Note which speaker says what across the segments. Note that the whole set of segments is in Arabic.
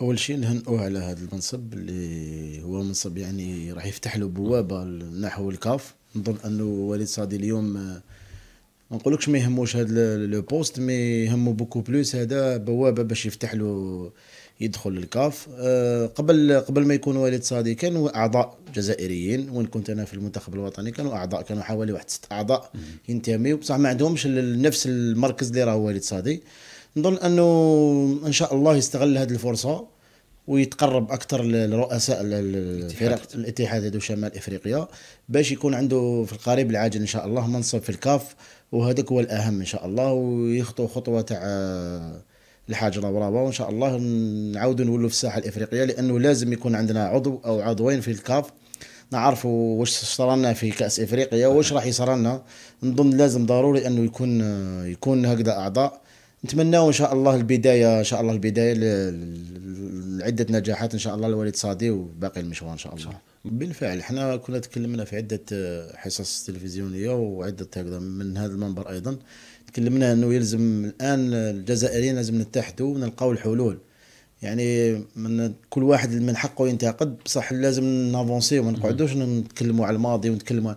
Speaker 1: اول شيء نهنئوه على هذا المنصب اللي هو منصب يعني راح يفتح له بوابه نحو الكاف نظن انه وليد صادي اليوم آه، ما نقولكش ما يهموش هذا لو بوست مي يهمو بوكو بلوس هذا بوابه باش يفتح له يدخل للكاف آه، قبل قبل ما يكون وليد صادي كانوا اعضاء جزائريين وين كنت انا في المنتخب الوطني كانوا اعضاء كانوا حوالي واحد ست اعضاء ينتميوا بصح ما عندهمش نفس المركز اللي راه وليد صادي نظن انه ان شاء الله يستغل هذه الفرصه ويتقرب اكثر لرؤساء الفرق الاتحاد هذو شمال افريقيا باش يكون عنده في القريب العاجل ان شاء الله منصب في الكاف وهذاك هو الاهم ان شاء الله ويخطو خطوه تاع الحاج ربرابه وان شاء الله نعاودوا نولوا في الساحه الافريقيه لانه لازم يكون عندنا عضو او عضوين في الكاف نعرفوا واش صرالنا في كاس افريقيا واش راح يصرالنا نظن لازم ضروري انه يكون يكون هكذا اعضاء نتمناو ان شاء الله البدايه ان شاء الله البدايه لعده نجاحات ان شاء الله الوالد صادي وباقي المشوار ان شاء الله بالفعل احنا كنا تكلمنا في عده حصص تلفزيونيه وعده هكذا من هذا المنبر ايضا تكلمنا انه يلزم الان الجزائريين لازم نتحدوا ونلقاو الحلول يعني من كل واحد من حقه ينتقد بصح لازم نافونسي وما نقعدوش نتكلموا على الماضي ونتكلموا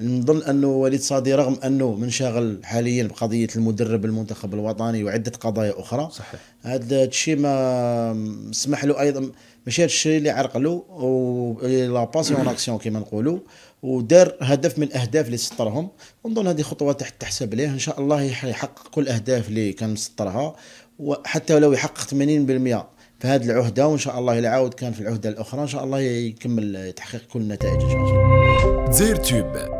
Speaker 1: نظن انه وليد صادي رغم انه منشغل حاليا بقضيه المدرب المنتخب الوطني وعده قضايا اخرى صحيح هذا الشيء ما سمح له ايضا ماشي هذا الشيء اللي عرقلو و لا باسيون اكسيون كما نقولوا ودار هدف من الاهداف اللي سطرهم ونظن هذه خطوه تحت تحسب ليه ان شاء الله يحقق كل الاهداف اللي كان مسطرها وحتى لو يحقق 80% في هذه العهده وان شاء الله الا عاود كان في العهده الاخرى ان شاء الله يكمل تحقيق كل النتائج ان شاء الله